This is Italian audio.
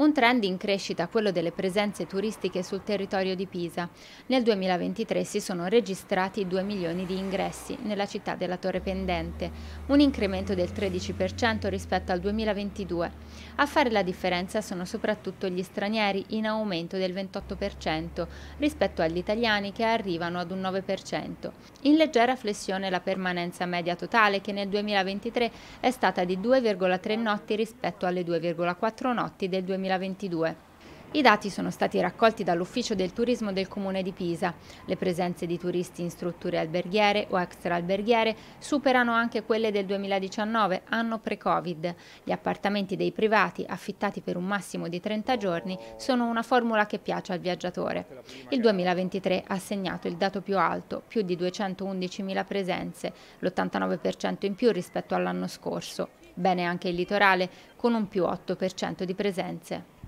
Un trend in crescita quello delle presenze turistiche sul territorio di Pisa. Nel 2023 si sono registrati 2 milioni di ingressi nella città della Torre Pendente, un incremento del 13% rispetto al 2022. A fare la differenza sono soprattutto gli stranieri in aumento del 28% rispetto agli italiani che arrivano ad un 9%. In leggera flessione la permanenza media totale che nel 2023 è stata di 2,3 notti rispetto alle 2,4 notti del 2022. 2022. I dati sono stati raccolti dall'Ufficio del Turismo del Comune di Pisa. Le presenze di turisti in strutture alberghiere o extraalberghiere superano anche quelle del 2019, anno pre-Covid. Gli appartamenti dei privati, affittati per un massimo di 30 giorni, sono una formula che piace al viaggiatore. Il 2023 ha segnato il dato più alto, più di 211.000 presenze, l'89% in più rispetto all'anno scorso. Bene anche il litorale, con un più 8% di presenze.